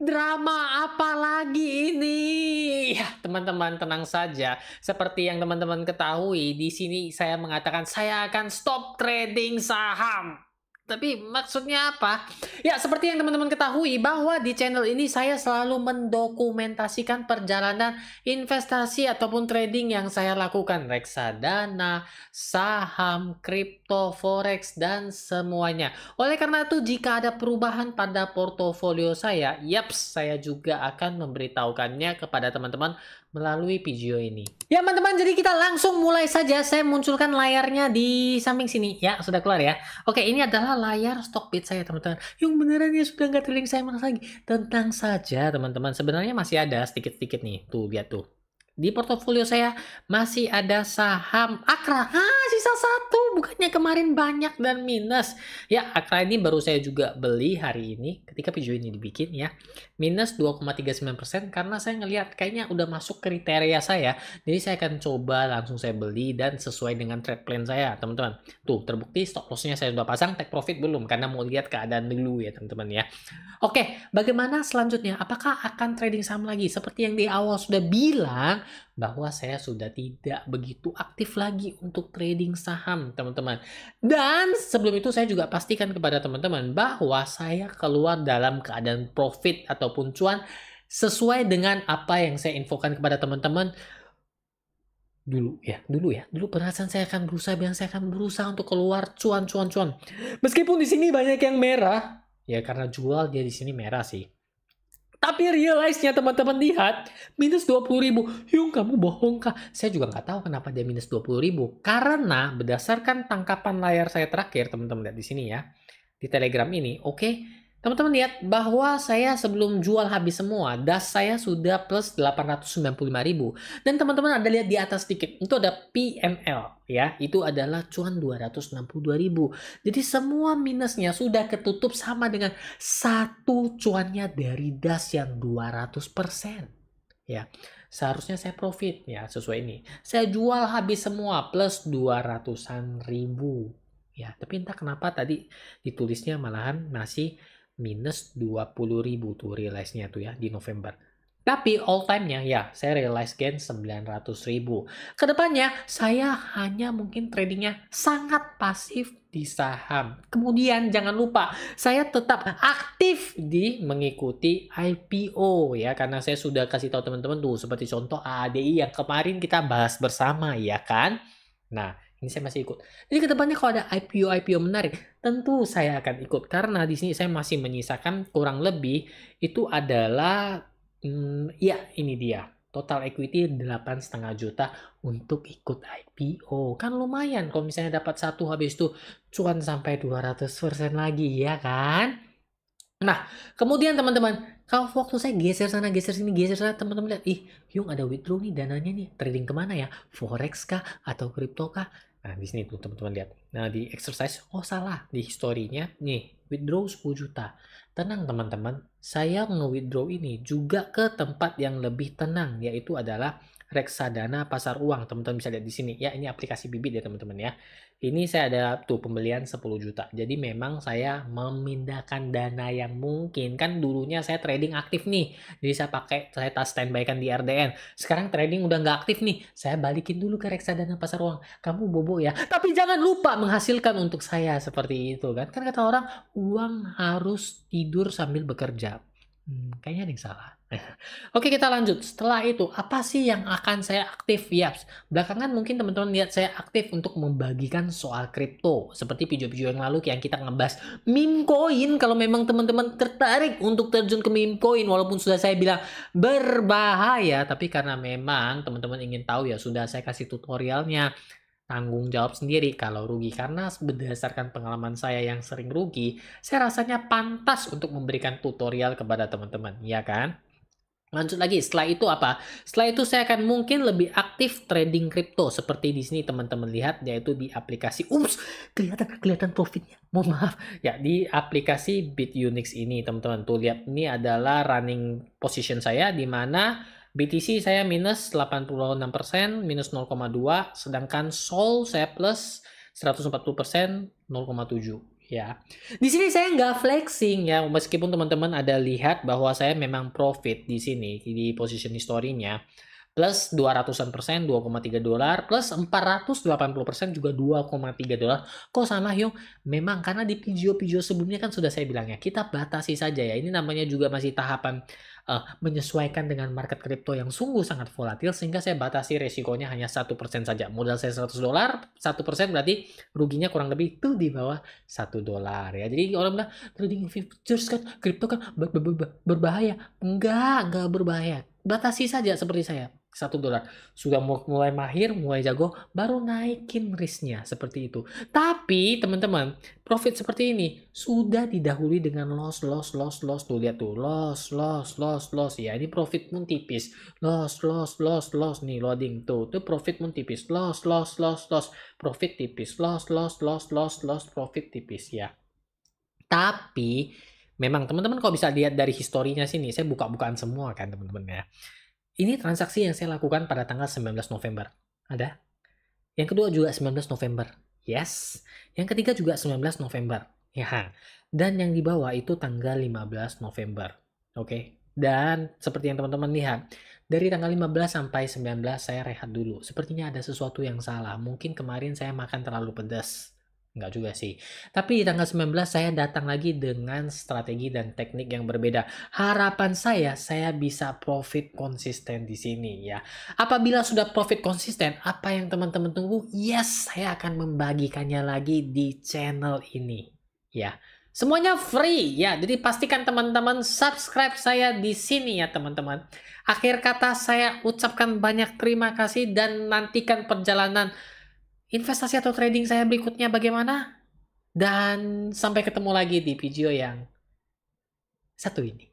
drama apa lagi ini? Ya, teman-teman tenang saja. Seperti yang teman-teman ketahui, di sini saya mengatakan saya akan stop trading saham. Tapi maksudnya apa? Ya, seperti yang teman-teman ketahui bahwa di channel ini saya selalu mendokumentasikan perjalanan investasi ataupun trading yang saya lakukan. Reksadana, saham, kripto, forex, dan semuanya. Oleh karena itu, jika ada perubahan pada portofolio saya, yaps, saya juga akan memberitahukannya kepada teman-teman melalui video ini. Ya teman-teman, jadi kita langsung mulai saja. Saya munculkan layarnya di samping sini. Ya, sudah keluar ya. Oke, ini adalah layar Stockbit saya teman-teman. Yang beneran ya sudah nggak terlink saya mana lagi. Tentang saja teman-teman. Sebenarnya masih ada sedikit-sedikit nih. Tuh, lihat tuh di portofolio saya masih ada saham Akra. Ah, sisa satu. Bukannya kemarin banyak dan minus. Ya, Akra ini baru saya juga beli hari ini ketika video ini dibikin ya. Minus 2,39% karena saya ngelihat kayaknya udah masuk kriteria saya. Jadi saya akan coba langsung saya beli dan sesuai dengan trade plan saya, teman-teman. Tuh, terbukti stop loss-nya saya sudah pasang, take profit belum karena mau lihat keadaan dulu ya, teman-teman ya. Oke, bagaimana selanjutnya? Apakah akan trading saham lagi seperti yang di awal sudah bilang bahwa saya sudah tidak begitu aktif lagi untuk trading saham, teman-teman. Dan sebelum itu saya juga pastikan kepada teman-teman bahwa saya keluar dalam keadaan profit ataupun cuan sesuai dengan apa yang saya infokan kepada teman-teman dulu ya dulu ya dulu perasaan saya akan berusaha bilang saya akan berusaha untuk keluar cuan cuan cuan meskipun di sini banyak yang merah ya karena jual dia di sini merah sih tapi realize-nya teman-teman lihat, minus 20 ribu. Yung, kamu bohong kah? Saya juga nggak tahu kenapa dia minus 20 ribu. Karena berdasarkan tangkapan layar saya terakhir, teman-teman lihat di sini ya. Di Telegram ini, oke, okay, Teman-teman lihat bahwa saya sebelum jual habis semua, das saya sudah plus 895.000. Dan teman-teman ada lihat di atas sedikit, itu ada PML ya, itu adalah cuan 262.000. Jadi semua minusnya sudah ketutup sama dengan satu cuannya dari das yang 200%. Ya. Seharusnya saya profit ya sesuai ini. Saya jual habis semua plus 200-an ribu. Ya, tapi entah kenapa tadi ditulisnya malahan masih minus 20 ribu tuh realize-nya tuh ya di November. Tapi all time-nya ya saya realize gain 900 ribu. Kedepannya saya hanya mungkin tradingnya sangat pasif di saham. Kemudian jangan lupa saya tetap aktif di mengikuti IPO ya karena saya sudah kasih tahu teman-teman tuh seperti contoh ADI yang kemarin kita bahas bersama ya kan. Nah, ini saya masih ikut. Jadi kedepannya kalau ada IPO-IPO menarik, tentu saya akan ikut karena di sini saya masih menyisakan kurang lebih itu adalah hmm, ya ini dia total equity 8,5 juta untuk ikut IPO. Kan lumayan kalau misalnya dapat satu habis itu cuan sampai 200% lagi ya kan? Nah, kemudian teman-teman, kalau waktu saya geser sana, geser sini, geser sana, teman-teman lihat, ih, Yung ada withdraw nih dananya nih, trading kemana ya? Forex kah? Atau crypto kah? Nah, di sini tuh teman-teman lihat. Nah, di exercise, oh salah, di historinya nih, withdraw 10 juta. Tenang teman-teman, saya nge-withdraw ini juga ke tempat yang lebih tenang, yaitu adalah reksadana pasar uang. Teman-teman bisa lihat di sini. Ya, ini aplikasi bibit ya teman-teman ya. Ini saya ada tuh pembelian 10 juta. Jadi memang saya memindahkan dana yang mungkin. Kan dulunya saya trading aktif nih. Jadi saya pakai, saya tas standby kan di RDN. Sekarang trading udah nggak aktif nih. Saya balikin dulu ke reksadana pasar uang. Kamu bobo ya. Tapi jangan lupa menghasilkan untuk saya seperti itu kan. Kan kata orang, uang harus tidak tidur sambil bekerja. Hmm, kayaknya ada yang salah. Oke kita lanjut. Setelah itu apa sih yang akan saya aktif? Yaps. Belakangan mungkin teman-teman lihat saya aktif untuk membagikan soal kripto. Seperti video-video yang lalu yang kita ngebahas meme coin. Kalau memang teman-teman tertarik untuk terjun ke meme coin walaupun sudah saya bilang berbahaya. Tapi karena memang teman-teman ingin tahu ya sudah saya kasih tutorialnya tanggung jawab sendiri kalau rugi karena berdasarkan pengalaman saya yang sering rugi, saya rasanya pantas untuk memberikan tutorial kepada teman-teman, ya kan? Lanjut lagi, setelah itu apa? Setelah itu saya akan mungkin lebih aktif trading kripto seperti di sini teman-teman lihat yaitu di aplikasi ups kelihatan kelihatan profitnya. Mohon maaf ya di aplikasi BitUnix ini teman-teman tuh lihat ini adalah running position saya di mana BTC saya minus 86%, minus 0,2, sedangkan Sol saya plus 140%, 0,7 ya. Di sini saya nggak flexing ya, meskipun teman-teman ada lihat bahwa saya memang profit di sini di position historinya plus 200-an persen 2,3 dolar plus 480 persen juga 2,3 dolar kok sama Hyung memang karena di video-video sebelumnya kan sudah saya bilang ya kita batasi saja ya ini namanya juga masih tahapan uh, menyesuaikan dengan market kripto yang sungguh sangat volatil sehingga saya batasi resikonya hanya satu persen saja. Modal saya 100 dolar, satu persen berarti ruginya kurang lebih itu di bawah satu dolar ya. Jadi orang bilang trading futures kan kripto kan ber ber ber berbahaya. Enggak, enggak berbahaya. Batasi saja seperti saya satu dolar sudah mulai mahir mulai jago baru naikin risknya seperti itu tapi teman-teman profit seperti ini sudah didahului dengan loss loss loss loss tuh lihat tuh loss loss loss loss ya ini profit pun tipis loss loss loss loss nih loading tuh tuh profit pun tipis loss loss loss loss profit tipis loss loss loss loss loss profit tipis ya tapi memang teman-teman kalau bisa lihat dari historinya sini saya buka-bukaan semua kan teman-teman ya ini transaksi yang saya lakukan pada tanggal 19 November. Ada? Yang kedua juga 19 November. Yes. Yang ketiga juga 19 November. Ya. Dan yang di bawah itu tanggal 15 November. Oke. Okay. Dan seperti yang teman-teman lihat, dari tanggal 15 sampai 19 saya rehat dulu. Sepertinya ada sesuatu yang salah. Mungkin kemarin saya makan terlalu pedas. Enggak juga sih. Tapi di tanggal 19 saya datang lagi dengan strategi dan teknik yang berbeda. Harapan saya, saya bisa profit konsisten di sini ya. Apabila sudah profit konsisten, apa yang teman-teman tunggu? Yes, saya akan membagikannya lagi di channel ini ya. Semuanya free ya. Jadi pastikan teman-teman subscribe saya di sini ya teman-teman. Akhir kata saya ucapkan banyak terima kasih dan nantikan perjalanan investasi atau trading saya berikutnya bagaimana. Dan sampai ketemu lagi di video yang satu ini.